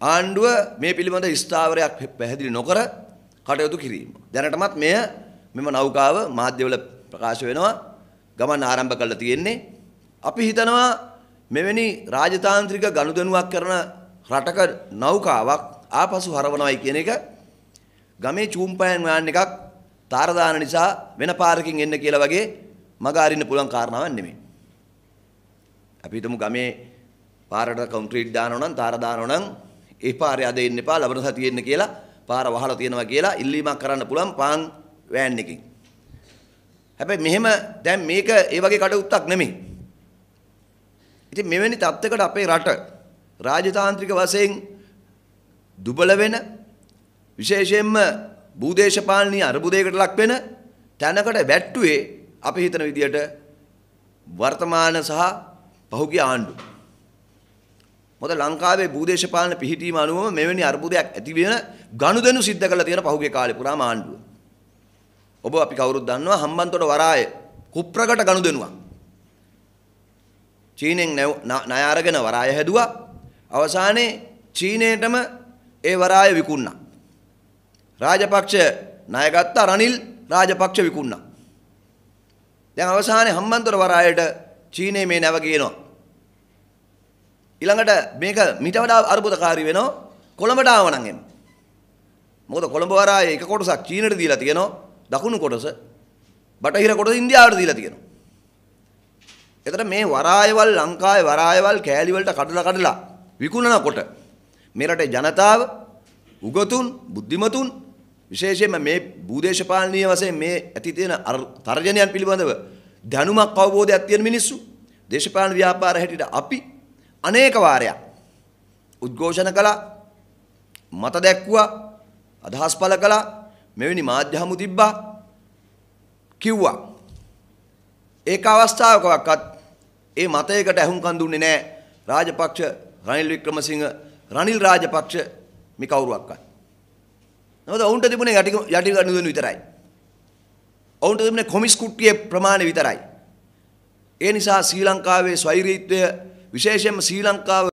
ආණ්ඩුව මේ පිළිබඳ ස්ථාවරයක් පැහැදිලි නොකර කටයුතු කිරීම. දැනටමත් මෙය මෙම නෞකාව මාධ්‍යවල ප්‍රකාශ වෙනවා ගමන් ආරම්භ කරලා තියෙන්නේ. අපි හිතනවා මෙවැනි රාජතාන්ත්‍රික ගනුදෙනුවක් කරන රටක නෞකාවක් ආපසු හරවනවයි කියන එක ගමේ චූම්පයන් වාන් එකක් තාරදාන නිසා වෙන පාරකින් එන්න කියලා වගේ මග අරින්න පුළුවන් කාරණාවක් නෙමෙයි. අපි හිතමු ගමේ පාරට කොන්ක්‍රීට් දානෝ නම් තාර දානෝ නම් ඒ පාරේ අද එන්න එපා ලබන සතියේ එන්න කියලා පාර වහලා තියෙනවා කියලා ඉල්ලීමක් කරන්න පුළුවන් පාන් වෑන් එකකින්. හැබැයි මෙහෙම දැන් මේක ඒ වගේ කටයුත්තක් නෙමෙයි. ඉතින් මෙවැනි තත්ත්වයකට අපේ රට රාජතාන්ත්‍රික වශයෙන් දුබල වෙන විශේෂයෙන්ම භූදේශපාලනීය අර්බුදයකට ලක් වෙන තැනකට වැට්ටුවේ අපි හිතන විදියට වර්තමාන සහ පහුගිය ආණ්ඩුව මොකද ලංකාවේ භූදේශපාලන පිහිටීම අනුවම මෙවැනි අර්බුදයක් ඇති වෙන ගනුදෙනු සිද්ධ කරලා තියෙන පහුගිය කාලේ පුරාම ආණ්ඩුව. ඔබ අපි කවුරුත් දන්නවා හම්බන්තොට වරාය කුප්‍රකට ගනුදෙනුවක්. චීනෙන් ණය අරගෙන වරාය හැදුවා. අවසානයේ චීනයටම ඒ වරාය විකුණා. රාජපක්ෂ ණය ගත්තා රනිල් රාජපක්ෂ විකුණා. දැන් අවසානයේ හම්බන්තොට වරායට චීනයේ මේ නැව කියනවා ඊළඟට මේක මීට වඩා අර්බුදකාරී වෙනවා කොළඹට ආවනම් එන්න. මොකද කොළඹ වරායේ එක කොටසක් චීනට දීලා තියෙනවා දකුණු කොටස බටහිර කොටස ඉන්දියාවට දීලා තියෙනවා. එතකොට මේ වරායවල් ලංකාවේ වරායවල් කෑලි වලට කඩලා කඩලා විකුණනකොට මේ රටේ ජනතාව උගතුන් බුද්ධිමතුන් විශේෂයෙන්ම මේ භූදේශපාලනීය වශයෙන් මේ ඇති තියෙන තර්ජනයන් පිළිබඳව දැනුමක් අවබෝධයක් තියෙන මිනිස්සු දේශපාලන ව්‍යාපාර හැටියට අපි අනේක වාරයක් උද්ඝෝෂණ කළා මත දැක්වුවා අදහස් පළ කළා මෙවැනි මාධ්‍ය හමු තිබ්බා කිව්වා ඒක අවස්ථාවකවත් ඒ මතයකට ඇහුම්කන් දුන්නේ නැහැ රාජපක්ෂ රනිල් වික්‍රමසිංහ රනිල් රාජපක්ෂ මේ කවුරුවක්වත් නේද ඔවුන්ට තිබුණේ යටි යටි ගනුදෙනු විතරයි ඔවුන්ට තිබුණේ කොමිස් කුට්ටියේ ප්‍රමාණය විතරයි ඒ නිසා ශ්‍රී ලංකාවේ ස්වෛරීත්වය විශේෂයෙන්ම ශ්‍රී ලංකාව